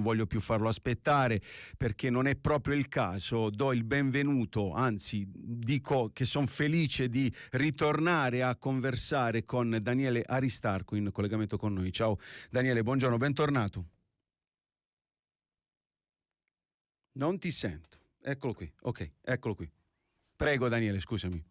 non voglio più farlo aspettare perché non è proprio il caso. Do il benvenuto, anzi dico che sono felice di ritornare a conversare con Daniele Aristarco in collegamento con noi. Ciao Daniele, buongiorno, bentornato. Non ti sento. Eccolo qui, ok, eccolo qui. Prego Daniele, scusami.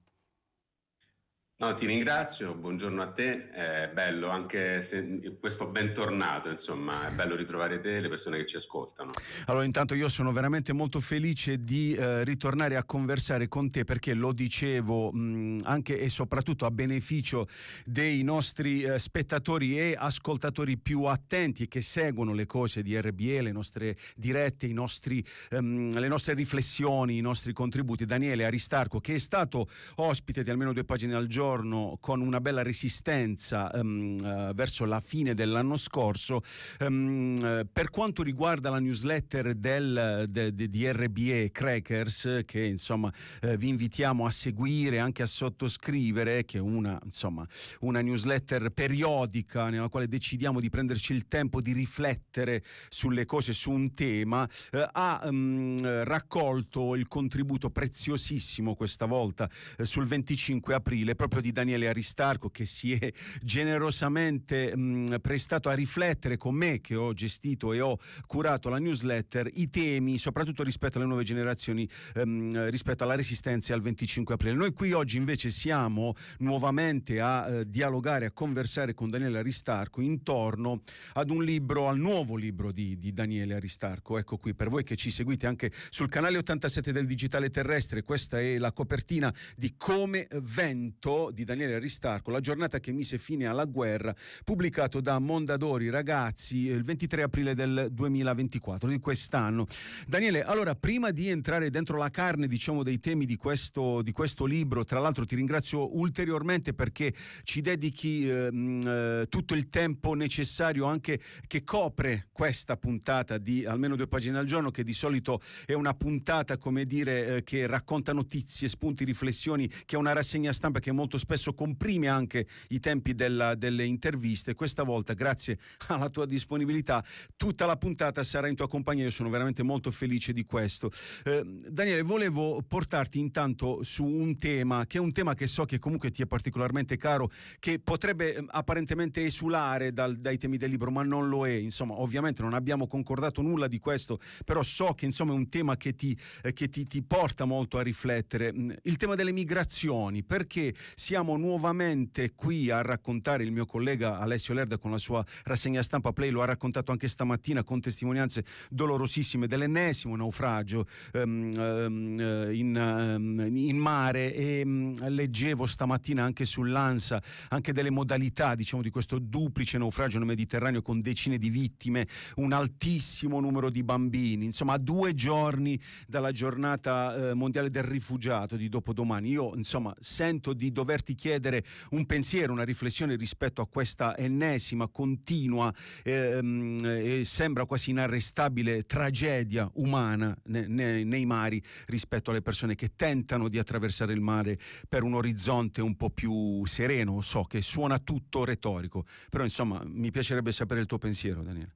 No, ti ringrazio, buongiorno a te, è bello anche se, questo bentornato, insomma, è bello ritrovare te e le persone che ci ascoltano. Allora, intanto io sono veramente molto felice di eh, ritornare a conversare con te perché lo dicevo mh, anche e soprattutto a beneficio dei nostri eh, spettatori e ascoltatori più attenti che seguono le cose di RBE, le nostre dirette, nostri, ehm, le nostre riflessioni, i nostri contributi. Daniele Aristarco, che è stato ospite di almeno due pagine al giorno, giorno con una bella resistenza um, uh, verso la fine dell'anno scorso. Um, uh, per quanto riguarda la newsletter del, de, de, di RBE Crackers, che insomma uh, vi invitiamo a seguire, anche a sottoscrivere, che è una, insomma, una newsletter periodica nella quale decidiamo di prenderci il tempo di riflettere sulle cose, su un tema, ha um, raccolto il contributo preziosissimo questa volta sul 25 aprile proprio esempio di Daniele Aristarco che si è generosamente mh, mm, prestato a riflettere con me che ho gestito e ho curato la newsletter i temi soprattutto rispetto alle nuove generazioni ehm, rispetto alla resistenza al 25 aprile. Noi qui oggi invece siamo nuovamente a eh, dialogare, a conversare con Daniele Aristarco intorno ad un libro, al nuovo libro di, di Daniele Aristarco. Ecco qui per voi che ci seguite anche sul canale 87 del Digitale Terrestre, questa è la copertina di Come Vento di Daniele Ristarco, La giornata che mise fine alla guerra, pubblicato da Mondadori Ragazzi il 23 aprile del 2024, di quest'anno. Daniele, allora prima di entrare dentro la carne diciamo, dei temi di questo, di questo libro, tra l'altro ti ringrazio ulteriormente perché ci dedichi ehm, eh, tutto il tempo necessario anche che copre questa puntata di almeno due pagine al giorno, che di solito è una puntata, come dire, eh, che racconta notizie, spunti, riflessioni, che è una rassegna stampa che è molto spesso comprime anche i tempi della, delle interviste. Questa volta, grazie alla tua disponibilità, tutta la puntata sarà in tua compagnia. Io sono veramente molto felice di questo. Eh, Daniele, volevo portarti intanto su un tema che è un tema che so che comunque ti è particolarmente caro, che potrebbe ehm, apparentemente esulare dal, dai temi del libro, ma non lo è. Insomma, ovviamente non abbiamo concordato nulla di questo, però so che insomma è un tema che ti, eh, che ti, ti porta molto a riflettere. Mm, il tema delle migrazioni, perché si siamo nuovamente qui a raccontare, il mio collega Alessio Lerda con la sua rassegna stampa Play lo ha raccontato anche stamattina con testimonianze dolorosissime dell'ennesimo naufragio um, um, in, um, in, mare e mm, leggevo stamattina anche sull'ANSA anche delle modalità diciamo, di questo duplice naufragio nel Mediterraneo con decine di vittime, un altissimo numero di bambini, insomma a due giorni dalla giornata eh, mondiale del rifugiato di dopodomani. Io insomma sento di dover doverti chiedere un pensiero, una riflessione rispetto a questa ennesima, continua ehm, e sembra quasi inarrestabile tragedia umana ne, ne, nei mari rispetto alle persone che tentano di attraversare il mare per un orizzonte un po' più sereno. So che suona tutto retorico, però insomma mi piacerebbe sapere il tuo pensiero, Daniele.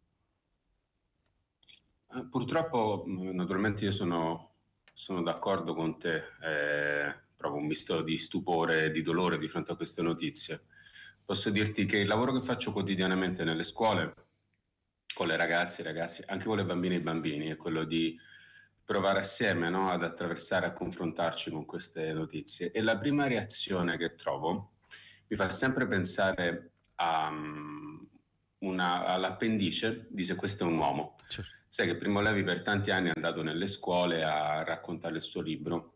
Eh, purtroppo, mm, naturalmente, io sono, sono d'accordo con te. Eh, provo un misto di stupore e di dolore di fronte a queste notizie. Posso dirti che il lavoro che faccio quotidianamente nelle scuole, con le ragazze e ragazzi, anche con le bambine e i bambini, è quello di provare assieme no, ad attraversare, a confrontarci con queste notizie. E la prima reazione che trovo mi fa sempre pensare a, mm, una, all'appendice di questo è un uomo. Certo. Sai che Primo Levi per tanti anni è andato nelle scuole a raccontare il suo libro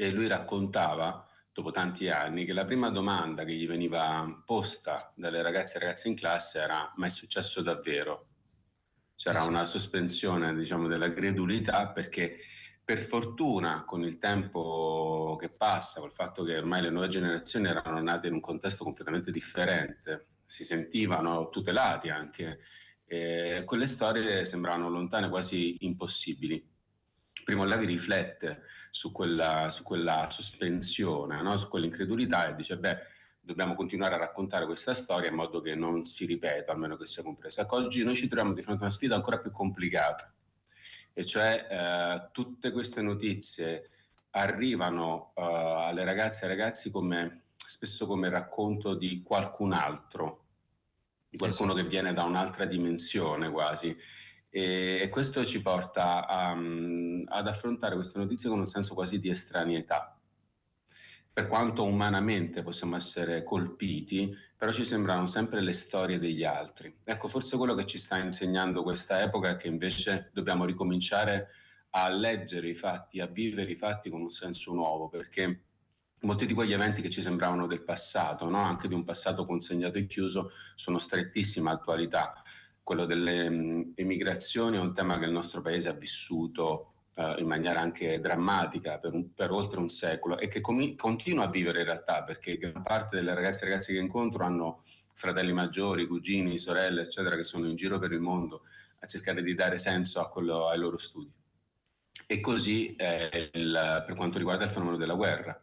che lui raccontava dopo tanti anni che la prima domanda che gli veniva posta dalle ragazze e ragazze in classe era ma è successo davvero? C'era una sospensione diciamo, della credulità perché per fortuna con il tempo che passa, col fatto che ormai le nuove generazioni erano nate in un contesto completamente differente, si sentivano tutelati anche, eh, quelle storie sembravano lontane, quasi impossibili. Primo Levi riflette su quella, su quella sospensione, no? su quell'incredulità e dice, beh, dobbiamo continuare a raccontare questa storia in modo che non si ripeta, almeno che sia compresa. Oggi noi ci troviamo di fronte a una sfida ancora più complicata, e cioè eh, tutte queste notizie arrivano eh, alle ragazze e ai ragazzi come, spesso come racconto di qualcun altro, di qualcuno esatto. che viene da un'altra dimensione quasi e, questo ci porta a, mm, ad affrontare questa notizia con un senso quasi di estranietà. Per quanto umanamente possiamo essere colpiti, però ci sembrano sempre le storie degli altri. Ecco, forse quello che ci sta insegnando questa epoca è che invece dobbiamo ricominciare a leggere i fatti, a vivere i fatti con un senso nuovo, perché molti di quegli eventi che ci sembravano del passato, no? anche di un passato consegnato e chiuso, sono strettissima attualità quello delle emigrazioni è un tema che il nostro paese ha vissuto eh, in maniera anche drammatica per, un, per, oltre un secolo e che com- continua a vivere in realtà perché gran parte delle ragazze e ragazzi che incontro hanno fratelli maggiori, cugini, sorelle, eccetera, che sono in giro per il mondo a cercare di dare senso quello, ai loro studi. E così eh, il, per quanto riguarda il fenomeno della guerra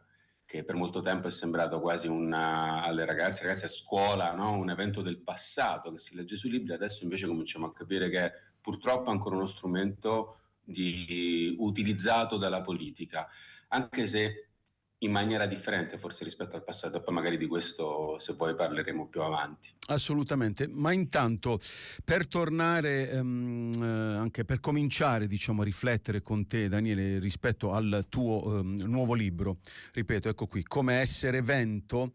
che per molto tempo è sembrato quasi una, eh, alle ragazze, ragazze a scuola, no? un evento del passato che si legge sui libri, adesso invece cominciamo a capire che è purtroppo ancora uno strumento di, utilizzato dalla politica, anche se in maniera differente forse rispetto al passato, poi magari di questo se vuoi parleremo più avanti. Assolutamente, ma intanto per tornare, ehm, eh, anche per cominciare diciamo, a riflettere con te Daniele rispetto al tuo ehm, nuovo libro, ripeto, ecco qui, come essere vento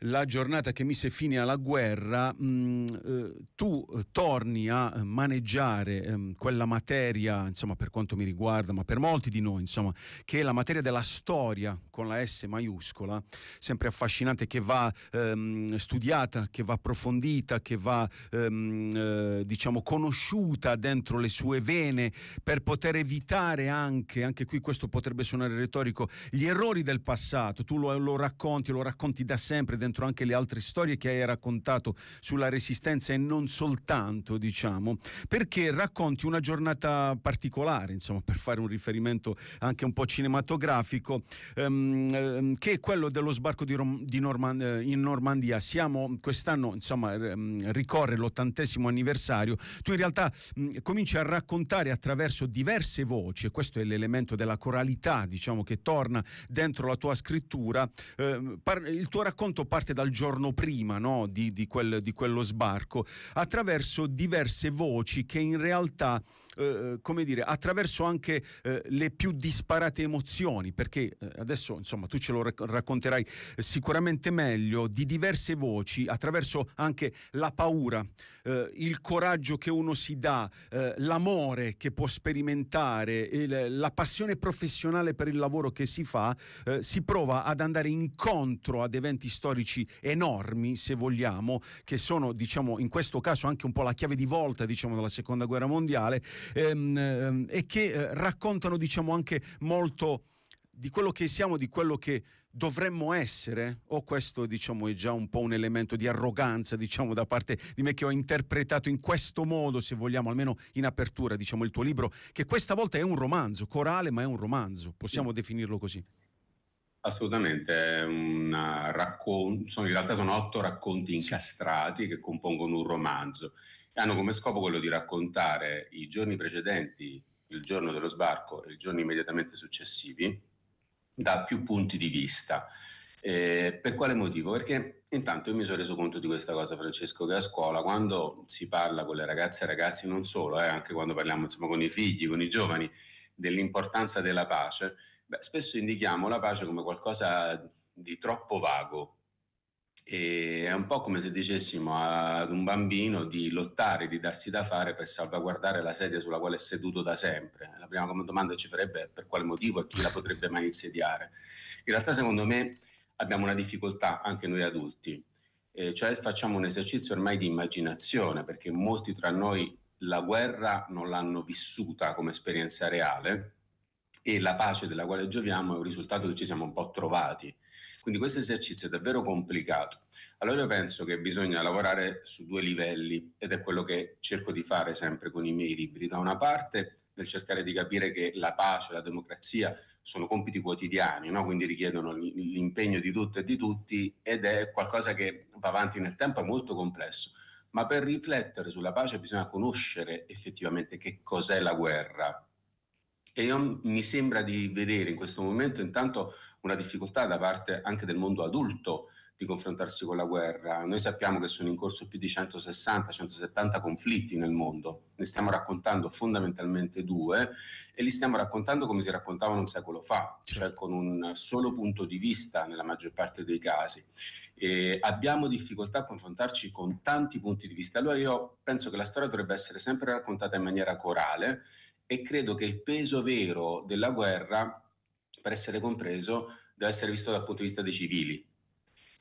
la giornata che mise fine alla guerra, mh, mm, eh, tu torni a maneggiare ehm, quella materia, insomma per quanto mi riguarda, ma per molti di noi, insomma, che è la materia della storia con la S maiuscola, sempre affascinante, che va ehm, studiata, che va approfondita, che va ehm, eh, diciamo conosciuta dentro le sue vene per poter evitare anche, anche qui questo potrebbe suonare retorico, gli errori del passato. Tu lo, lo racconti, lo racconti da sempre dentro anche le altre storie che hai raccontato sulla resistenza e non soltanto, diciamo, perché racconti una giornata particolare, insomma, per fare un riferimento anche un po' cinematografico, ehm, ehm che è quello dello sbarco di Rom- di Norman- eh, in Normandia. Siamo quest'anno, insomma, ehm, ricorre l'ottantesimo anniversario. Tu in realtà mh, cominci a raccontare attraverso diverse voci, e questo è l'elemento della coralità, diciamo, che torna dentro la tua scrittura, eh, par- il tuo racconto parte dal giorno prima no? di, di, quel, di quello sbarco, attraverso diverse voci che in realtà eh, eh, come dire, attraverso anche eh, le più disparate emozioni, perché eh, adesso insomma tu ce lo rac- racconterai sicuramente meglio, di diverse voci, attraverso anche la paura, il coraggio che uno si dà, l'amore che può sperimentare, il, la passione professionale per il lavoro che si fa, si prova ad andare incontro ad eventi storici enormi, se vogliamo, che sono diciamo in questo caso anche un po' la chiave di volta diciamo della seconda guerra mondiale Ehm, ehm, e che eh, raccontano diciamo anche molto di quello che siamo, di quello che dovremmo essere, o questo diciamo è già un po' un elemento di arroganza, diciamo da parte di me che ho interpretato in questo modo, se vogliamo, almeno in apertura, diciamo il tuo libro, che questa volta è un romanzo, corale, ma è un romanzo, possiamo sì. definirlo così. Assolutamente, raccon- sono, in realtà sono otto racconti incastrati che compongono un romanzo hanno come scopo quello di raccontare i giorni precedenti, il giorno dello sbarco e i giorni immediatamente successivi da più punti di vista. Eh, per quale motivo? Perché intanto io mi sono reso conto di questa cosa, Francesco, che a scuola quando si parla con le ragazze e ragazzi, non solo, eh, anche quando parliamo insomma, con i figli, con i giovani, dell'importanza della pace, beh, spesso indichiamo la pace come qualcosa di troppo vago, e è un po' come se dicessimo ad un bambino di lottare, di darsi da fare per salvaguardare la sedia sulla quale è seduto da sempre. La prima domanda ci farebbe è per quale motivo e chi la potrebbe mai insediare. In realtà, secondo me, abbiamo una difficoltà anche noi adulti, eh, cioè facciamo un esercizio ormai di immaginazione, perché molti tra noi la guerra non l'hanno vissuta come esperienza reale e la pace della quale gioviamo è un risultato che ci siamo un po' trovati quindi questo esercizio è davvero complicato. Allora io penso che bisogna lavorare su due livelli ed è quello che cerco di fare sempre con i miei libri. Da una parte nel cercare di capire che la pace, la democrazia sono compiti quotidiani, no? quindi richiedono l'impegno di tutto e di tutti ed è qualcosa che va avanti nel tempo, è molto complesso. Ma per riflettere sulla pace bisogna conoscere effettivamente che cos'è la guerra. E io, mi sembra di vedere in questo momento intanto una difficoltà da parte anche del mondo adulto di confrontarsi con la guerra. Noi sappiamo che sono in corso più di 160-170 conflitti nel mondo, ne stiamo raccontando fondamentalmente due e li stiamo raccontando come si raccontavano un secolo fa, cioè certo. con un solo punto di vista nella maggior parte dei casi. E abbiamo difficoltà a confrontarci con tanti punti di vista. Allora io penso che la storia dovrebbe essere sempre raccontata in maniera corale e credo che il peso vero della guerra per essere compreso, deve essere visto dal punto di vista dei civili.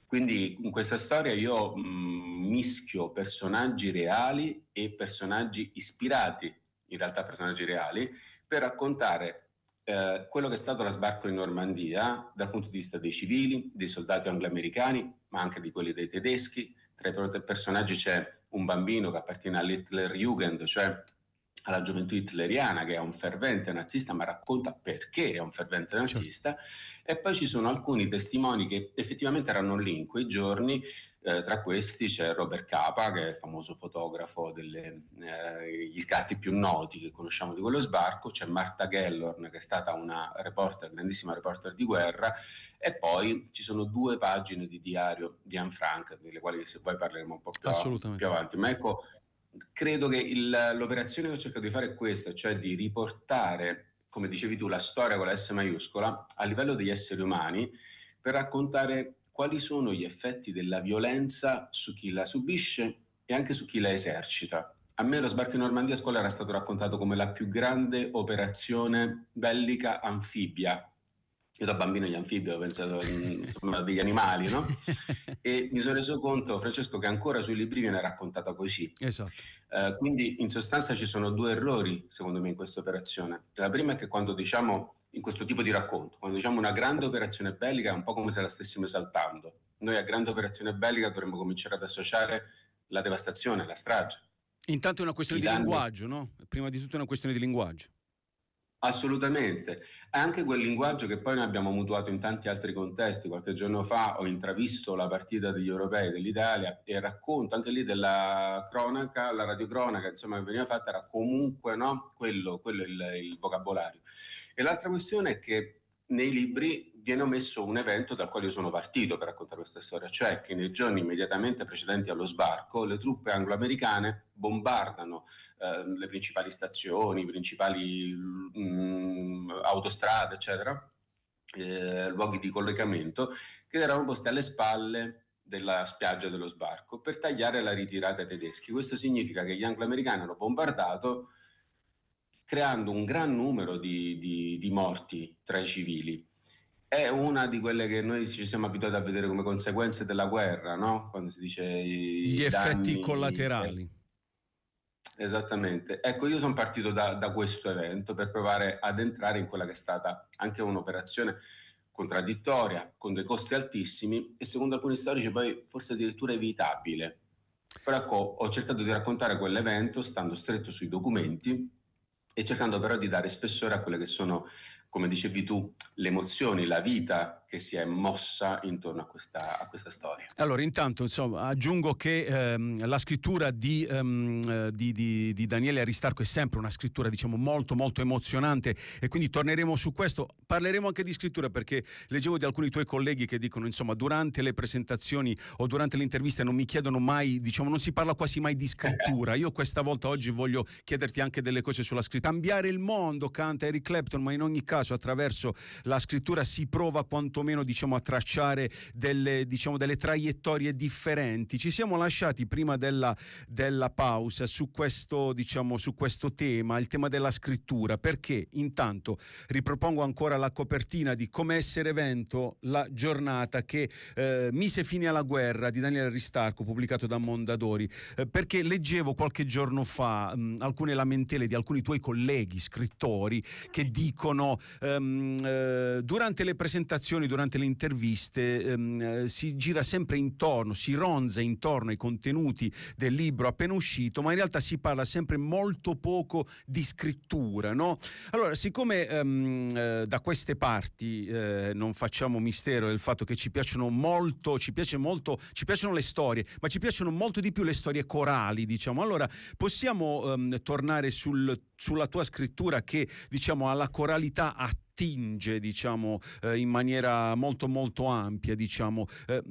Quindi in questa storia io mh, mm, mischio personaggi reali e personaggi ispirati, in realtà personaggi reali, per raccontare eh, quello che è stato lo sbarco in Normandia dal punto di vista dei civili, dei soldati angloamericani, ma anche di quelli dei tedeschi. Tra i personaggi c'è un bambino che appartiene all'Hitler Jugend, cioè alla gioventù hitleriana che è un fervente nazista ma racconta perché è un fervente certo. nazista certo. e poi ci sono alcuni testimoni che effettivamente erano lì in quei giorni eh, tra questi c'è Robert Capa che è il famoso fotografo degli eh, scatti più noti che conosciamo di quello sbarco c'è Marta Gellorn che è stata una reporter, grandissima reporter di guerra e poi ci sono due pagine di diario di Anne Frank delle quali se vuoi parleremo un po' più, più avanti ma ecco credo che il, l'operazione che ho cercato di fare è questa, cioè di riportare, come dicevi tu, la storia con la S maiuscola a livello degli esseri umani per raccontare quali sono gli effetti della violenza su chi la subisce e anche su chi la esercita. A me lo sbarco in Normandia a scuola era stato raccontato come la più grande operazione bellica anfibia io da bambino gli anfibi ho pensato mm, insomma, degli animali, no? E mi sono reso conto, Francesco, che ancora sui libri viene raccontata così. Esatto. Eh, quindi in sostanza ci sono due errori, secondo me, in questa operazione. La prima è che quando diciamo, in questo tipo di racconto, quando diciamo una grande operazione bellica è un po' come se la stessimo esaltando. Noi a grande operazione bellica dovremmo cominciare ad associare la devastazione, la strage. Intanto è una questione I di danni. linguaggio, no? Prima di tutto è una questione di linguaggio. Assolutamente, è anche quel linguaggio che poi noi abbiamo mutuato in tanti altri contesti. Qualche giorno fa ho intravisto la partita degli europei dell'Italia e racconto anche lì della cronaca, la radiocronaca insomma, che veniva fatta era comunque no? quello, quello il, il vocabolario. E l'altra questione è che nei libri viene omesso un evento dal quale io sono partito per raccontare questa storia, cioè che nei giorni immediatamente precedenti allo sbarco le truppe anglo-americane bombardano eh, le principali stazioni, le principali mh, mm, autostrade, eccetera, eh, luoghi di collegamento che erano posti alle spalle della spiaggia dello sbarco per tagliare la ritirata ai tedeschi. Questo significa che gli anglo-americani hanno bombardato creando un gran numero di, di, di morti tra i civili. È una di quelle che noi ci siamo abituati a vedere come conseguenze della guerra, no? quando si dice... Gli effetti danni, eh, collaterali. I... Esattamente. Ecco, io sono partito da, da, questo evento per provare ad entrare in quella che è stata anche un'operazione contraddittoria, con dei costi altissimi e secondo alcuni storici poi forse addirittura evitabile. Però ecco, ho cercato di raccontare quell'evento stando stretto sui documenti e cercando però di dare spessore a quelle che sono come dicevi tu, le emozioni, la vita che si è mossa intorno a questa, a questa storia. Allora, intanto insomma, aggiungo che ehm, la scrittura di, ehm, di, di, di, Daniele Aristarco è sempre una scrittura diciamo, molto molto emozionante e quindi torneremo su questo. Parleremo anche di scrittura perché leggevo di alcuni tuoi colleghi che dicono insomma durante le presentazioni o durante le interviste non mi chiedono mai, diciamo, non si parla quasi mai di scrittura. Io questa volta oggi voglio chiederti anche delle cose sulla scrittura. Cambiare il mondo, canta Eric Clapton, ma in ogni caso caso attraverso la scrittura si prova quantomeno diciamo, a tracciare delle, diciamo, delle, traiettorie differenti. Ci siamo lasciati prima della, della pausa su questo, diciamo, su questo tema, il tema della scrittura, perché intanto ripropongo ancora la copertina di Come essere vento, la giornata che eh, mise fine alla guerra di Daniele Ristarco, pubblicato da Mondadori, eh, perché leggevo qualche giorno fa mh, alcune lamentele di alcuni tuoi colleghi scrittori che dicono ehm, eh, durante le presentazioni, durante le interviste ehm, eh, si gira sempre intorno, si ronza intorno ai contenuti del libro appena uscito, ma in realtà si parla sempre molto poco di scrittura. No? Allora, siccome ehm, eh, da queste parti eh, non facciamo mistero del fatto che ci piacciono molto, ci piace molto, ci piacciono le storie, ma ci piacciono molto di più le storie corali, diciamo. Allora, possiamo ehm, tornare sul, sulla tua scrittura che diciamo ha la coralità attinge diciamo, eh, in maniera molto molto ampia. Diciamo. Eh,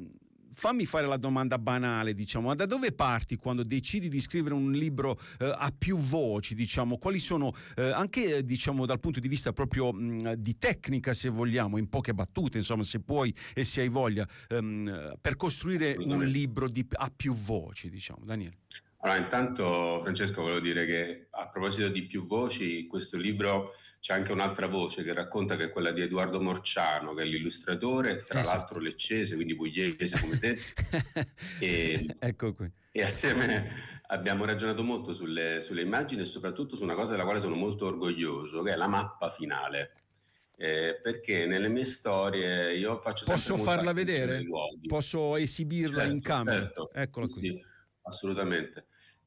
fammi fare la domanda banale, diciamo, ma da dove parti quando decidi di scrivere un libro eh, a più voci, diciamo, quali sono eh, anche, diciamo, dal punto di vista proprio mh, mm, di tecnica, se vogliamo, in poche battute, insomma, se puoi e se hai voglia, ehm, per costruire un libro di, a più voci, diciamo, Daniele? Allora, intanto Francesco volevo dire che a proposito di più voci, in questo libro c'è anche un'altra voce che racconta che è quella di Edoardo Morciano, che è l'illustratore, tra esatto. l'altro leccese, quindi pugliese come te. e, ecco qui. E assieme abbiamo ragionato molto sulle, sulle immagini e soprattutto su una cosa della quale sono molto orgoglioso, che è la mappa finale. Eh, perché nelle mie storie io faccio sempre posso farla vedere posso esibirla certo, in camera certo, eccola sì, qui sì, assolutamente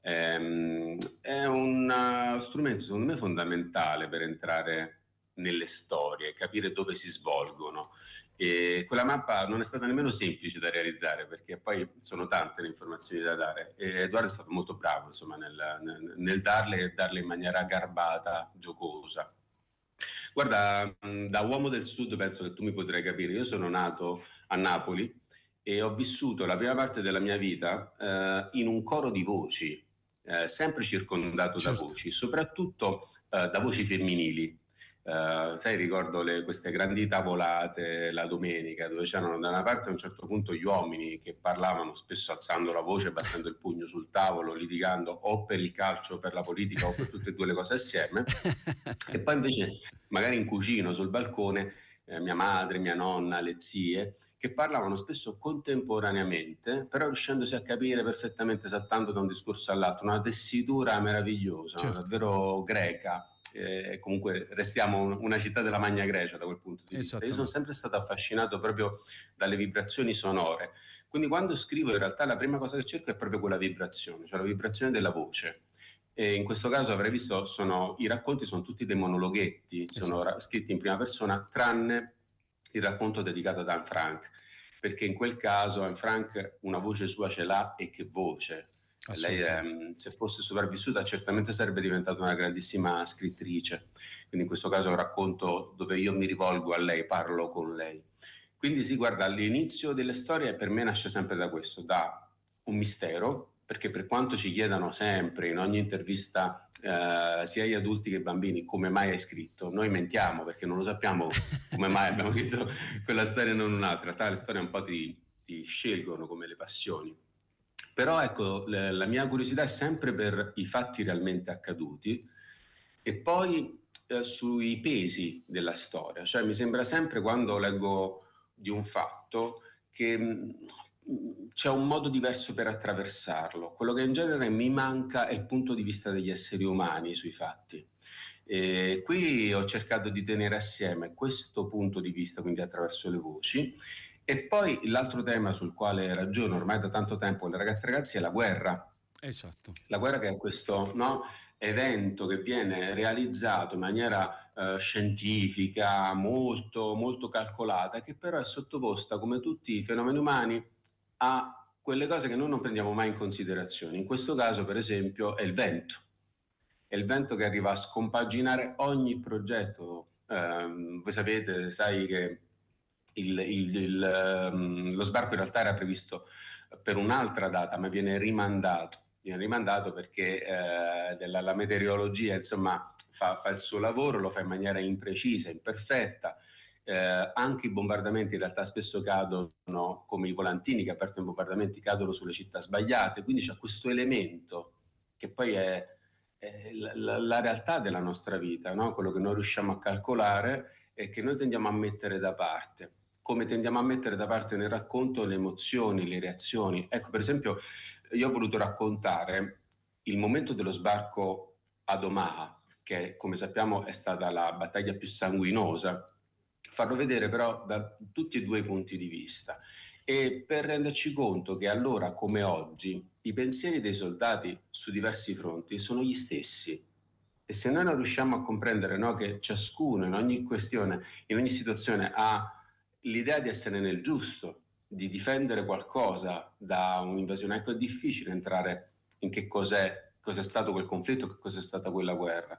Ehm, è un eh, strumento secondo me fondamentale per entrare nelle storie, capire dove si svolgono. E quella mappa non è stata nemmeno semplice da realizzare perché poi sono tante le informazioni da dare e Edoardo è stato molto bravo insomma, nel, nel, darle darle in maniera garbata, giocosa. Guarda, mm, da uomo del sud penso che tu mi potrai capire, io sono nato a Napoli e ho vissuto la prima parte della mia vita eh, in un coro di voci, eh, sempre circondato certo. da voci, soprattutto eh, da voci femminili. Eh, sai, ricordo le, queste grandi tavolate la domenica dove c'erano da una parte a un certo punto gli uomini che parlavano spesso alzando la voce, battendo il pugno sul tavolo, litigando o per il calcio o per la politica o per tutte e due le cose assieme, e poi invece magari in cucina sul balcone eh, mia madre, mia nonna, le zie, che parlavano spesso contemporaneamente, però riuscendosi a capire perfettamente saltando da un discorso all'altro, una tessitura meravigliosa, certo. davvero greca. Eh, comunque restiamo una città della Magna Grecia da quel punto di vista. Io sono sempre stato affascinato proprio dalle vibrazioni sonore. Quindi quando scrivo in realtà la prima cosa che cerco è proprio quella vibrazione, cioè la vibrazione della voce e in questo caso avrei visto sono, i racconti sono tutti dei monologhetti, esatto. sono ra- scritti in prima persona, tranne il racconto dedicato ad Anne Frank, perché in quel caso Anne Frank una voce sua ce l'ha e che voce. Lei, ehm, se fosse sopravvissuta, certamente sarebbe diventata una grandissima scrittrice. Quindi in questo caso è un racconto dove io mi rivolgo a lei, parlo con lei. Quindi si guarda, all'inizio delle storie per me nasce sempre da questo, da un mistero, perché per quanto ci chiedano sempre in ogni intervista eh, sia gli adulti che i bambini come mai hai scritto, noi mentiamo perché non lo sappiamo come mai abbiamo scritto quella storia e non un'altra, tale storia un po' ti, ti scelgono come le passioni. Però ecco, le, la mia curiosità è sempre per i fatti realmente accaduti e poi eh, sui pesi della storia, cioè mi sembra sempre quando leggo di un fatto che mm, c'è un modo diverso per attraversarlo. Quello che in genere mi manca è il punto di vista degli esseri umani sui fatti. E qui ho cercato di tenere assieme questo punto di vista, quindi attraverso le voci, e poi l'altro tema sul quale ragiono ormai da tanto tempo le ragazze e ragazzi è la guerra. Esatto. La guerra che è questo no, evento che viene realizzato in maniera eh, scientifica, molto, molto calcolata, che però è sottoposta, come tutti i fenomeni umani, a quelle cose che noi non prendiamo mai in considerazione. In questo caso, per esempio, è il vento. È il vento che arriva a scompaginare ogni progetto. Eh, voi sapete, sai che il, il, il, ehm, lo sbarco in realtà era previsto per un'altra data, ma viene rimandato. Viene rimandato perché eh, della, la meteorologia, insomma, fa, fa il suo lavoro, lo fa in maniera imprecisa, imperfetta eh, anche i bombardamenti in realtà spesso cadono, come i volantini che aperto i bombardamenti, cadono sulle città sbagliate, quindi c'è questo elemento che poi è, è la, la, realtà della nostra vita, no? quello che noi riusciamo a calcolare e che noi tendiamo a mettere da parte come tendiamo a mettere da parte nel racconto le emozioni, le reazioni. Ecco, per esempio, io ho voluto raccontare il momento dello sbarco ad Omaha, che come sappiamo è stata la battaglia più sanguinosa farlo vedere però da tutti e due i punti di vista e per renderci conto che allora come oggi i pensieri dei soldati su diversi fronti sono gli stessi. E se noi non riusciamo a comprendere no, che ciascuno in ogni questione, in ogni situazione ha l'idea di essere nel giusto, di difendere qualcosa da un'invasione, ecco è difficile entrare in che cos'è, cos'è stato quel conflitto, che cos'è stata quella guerra.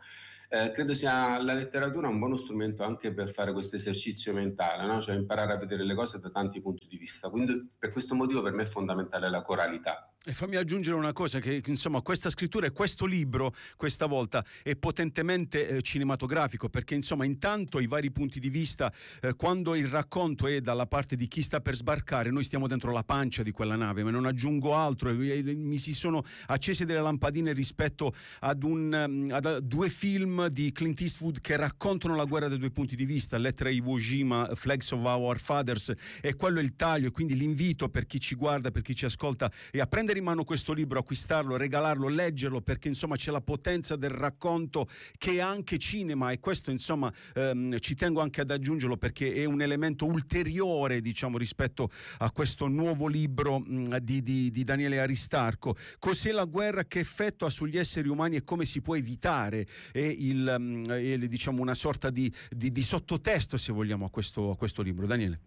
Eh, credo sia la letteratura un buono strumento anche per fare questo esercizio mentale, no? cioè imparare a vedere le cose da tanti punti di vista. Quindi per questo motivo per me è fondamentale la coralità. E fammi aggiungere una cosa, che insomma questa scrittura e questo libro questa volta è potentemente eh, cinematografico perché insomma intanto i vari punti di vista, eh, quando il racconto è dalla parte di chi sta per sbarcare, noi stiamo dentro la pancia di quella nave, ma non aggiungo altro, e, mi si sono accese delle lampadine rispetto ad, un, mm, ad, ad, due film di Clint Eastwood che raccontano la guerra da due punti di vista, Lettera Iwo Jima, Flags of Our Fathers e quello è il taglio, quindi l'invito per chi ci guarda, per chi ci ascolta e a prendere prendere in mano questo libro, acquistarlo, regalarlo, leggerlo, perché insomma c'è la potenza del racconto che è anche cinema e questo insomma ehm, ci tengo anche ad aggiungerlo perché è un elemento ulteriore diciamo rispetto a questo nuovo libro mh, mm, di, di, di Daniele Aristarco. Cos'è la guerra, che effetto ha sugli esseri umani e come si può evitare? È, il, mm, è diciamo, una sorta di, di, di, sottotesto, se vogliamo, a questo, a questo libro. Daniele.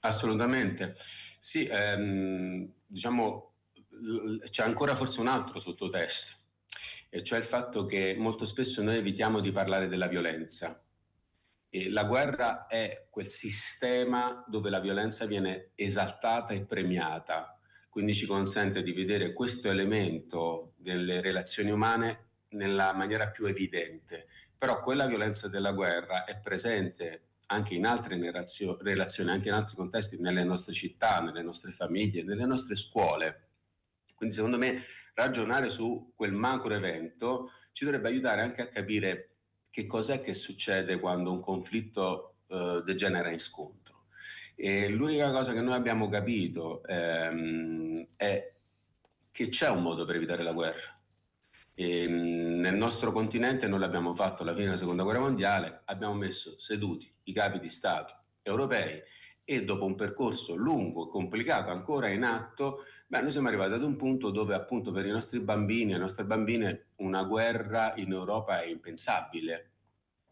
Assolutamente. Sì, ehm, diciamo, c'è ancora forse un altro sottotesto, e cioè il fatto che molto spesso noi evitiamo di parlare della violenza. E la guerra è quel sistema dove la violenza viene esaltata e premiata, quindi ci consente di vedere questo elemento delle relazioni umane nella maniera più evidente. Però quella violenza della guerra è presente anche in altre relazio- relazioni, anche in altri contesti, nelle nostre città, nelle nostre famiglie, nelle nostre scuole. Quindi secondo me ragionare su quel macro evento ci dovrebbe aiutare anche a capire che cos'è che succede quando un conflitto eh, degenera in scontro. E l'unica cosa che noi abbiamo capito ehm, è che c'è un modo per evitare la guerra. E, ehm, nel nostro continente noi l'abbiamo fatto alla fine della seconda guerra mondiale, abbiamo messo seduti i capi di Stato europei e dopo un percorso lungo e complicato ancora in atto, beh, noi siamo arrivati ad un punto dove appunto per i nostri bambini e le nostre bambine una guerra in Europa è impensabile,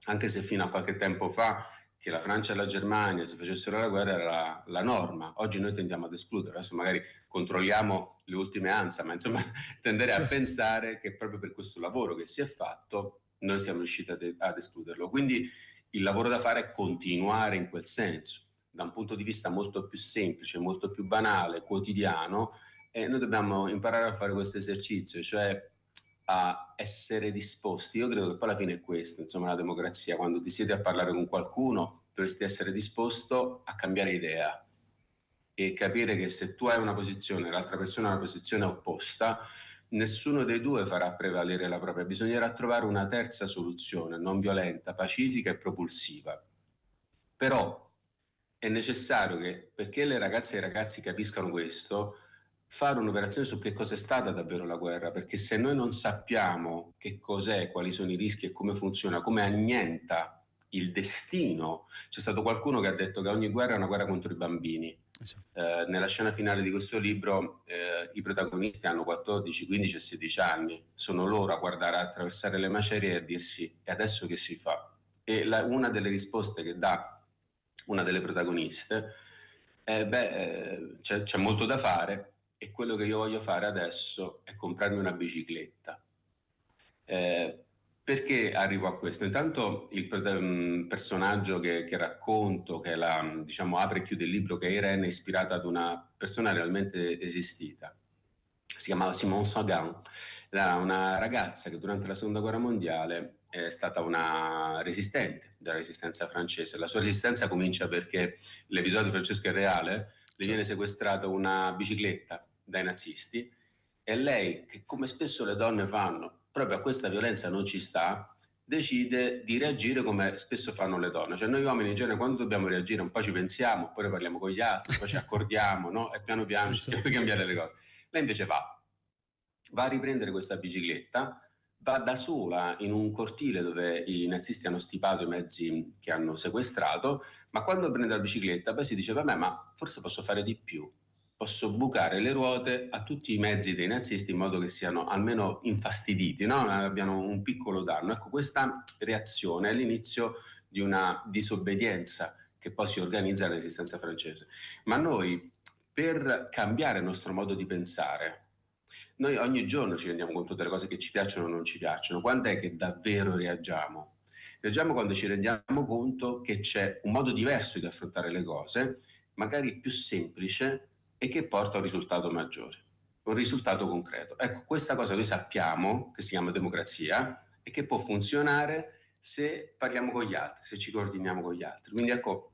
anche se fino a qualche tempo fa che la Francia e la Germania se facessero la guerra era la, la norma, oggi noi tendiamo ad escludere, adesso magari controlliamo le ultime ansa, ma insomma tenderei a certo. pensare che proprio per questo lavoro che si è fatto noi siamo riusciti ad, ad escluderlo. Quindi il lavoro da fare è continuare in quel senso. Da un punto di vista molto più semplice, molto più banale, quotidiano, e noi dobbiamo imparare a fare questo esercizio, cioè a essere disposti. Io credo che poi alla fine è questo, insomma, la democrazia. Quando ti siete a parlare con qualcuno, dovresti essere disposto a cambiare idea e capire che se tu hai una posizione e l'altra persona ha una posizione opposta, nessuno dei due farà prevalere la propria, bisognerà trovare una terza soluzione non violenta, pacifica e propulsiva. Però è necessario che, perché le ragazze e i ragazzi capiscano questo, fare un'operazione su che cosa è stata davvero la guerra, perché se noi non sappiamo che cos'è, quali sono i rischi e come funziona, come annienta il destino, c'è stato qualcuno che ha detto che ogni guerra è una guerra contro i bambini. Esatto. Eh, nella scena finale di questo libro eh, i protagonisti hanno 14, 15 e 16 anni, sono loro a guardare a attraversare le macerie e a dirsi e adesso che si fa? E la, una delle risposte che dà una delle protagoniste è beh eh, c'è, c'è molto da fare e quello che io voglio fare adesso è comprarmi una bicicletta. Eh, perché arrivo a questo? Intanto il mm, personaggio che, che racconto, che la, mm, diciamo, apre e chiude il libro, che è Irene, è ispirata ad una persona realmente esistita. Si chiamava Simone Sagan, era una ragazza che durante la seconda guerra mondiale è stata una resistente della resistenza francese. La sua resistenza comincia perché l'episodio Francesco è reale, le certo. viene sequestrata una bicicletta dai nazisti e lei, che come spesso le donne fanno, proprio a questa violenza non ci sta, decide di reagire come spesso fanno le donne. Cioè noi uomini in genere quando dobbiamo reagire un po' ci pensiamo, poi parliamo con gli altri, poi ci accordiamo, no? E piano piano cerchiamo di cambiare le cose. Lei invece va, va a riprendere questa bicicletta, va da sola in un cortile dove i nazisti hanno stipato i mezzi che hanno sequestrato, ma quando prende la bicicletta poi si dice, vabbè, ma forse posso fare di più posso bucare le ruote a tutti i mezzi dei nazisti in modo che siano almeno infastiditi, no? abbiano un piccolo danno. Ecco, questa reazione è l'inizio di una disobbedienza che poi si organizza nella resistenza francese. Ma noi, per cambiare il nostro modo di pensare, noi ogni giorno ci rendiamo conto delle cose che ci piacciono o non ci piacciono. Quando è che davvero reagiamo? Reagiamo quando ci rendiamo conto che c'è un modo diverso di affrontare le cose, magari più semplice, e che porta a un risultato maggiore, un risultato concreto. Ecco, questa cosa noi sappiamo che si chiama democrazia e che può funzionare se parliamo con gli altri, se ci coordiniamo con gli altri. Quindi ecco,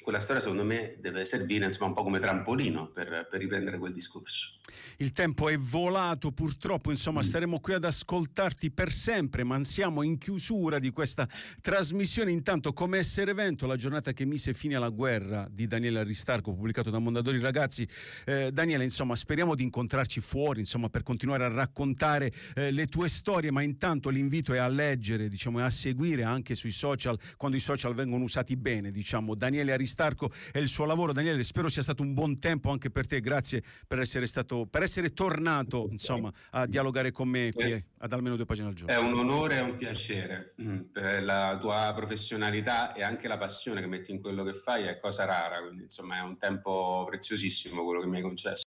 quella storia secondo me deve servire insomma, un po' come trampolino per, per riprendere quel discorso. Il tempo è volato purtroppo, insomma mm. staremo qui ad ascoltarti per sempre, ma siamo in chiusura di questa trasmissione. Intanto come essere vento, la giornata che mise fine alla guerra di Daniele Aristarco, pubblicato da Mondadori Ragazzi. Eh, Daniele, insomma speriamo di incontrarci fuori, insomma per continuare a raccontare eh, le tue storie, ma intanto l'invito è a leggere, diciamo, e a seguire anche sui social, quando i social vengono usati bene, diciamo, Daniele Aristarco e il suo lavoro. Daniele, spero sia stato un buon tempo anche per te, grazie per essere stato stato, per essere tornato insomma, a dialogare con me qui eh. ad almeno due pagine al giorno. È un onore e un piacere. Mm. Per la tua professionalità e anche la passione che metti in quello che fai è cosa rara, quindi insomma è un tempo preziosissimo quello che mi hai concesso.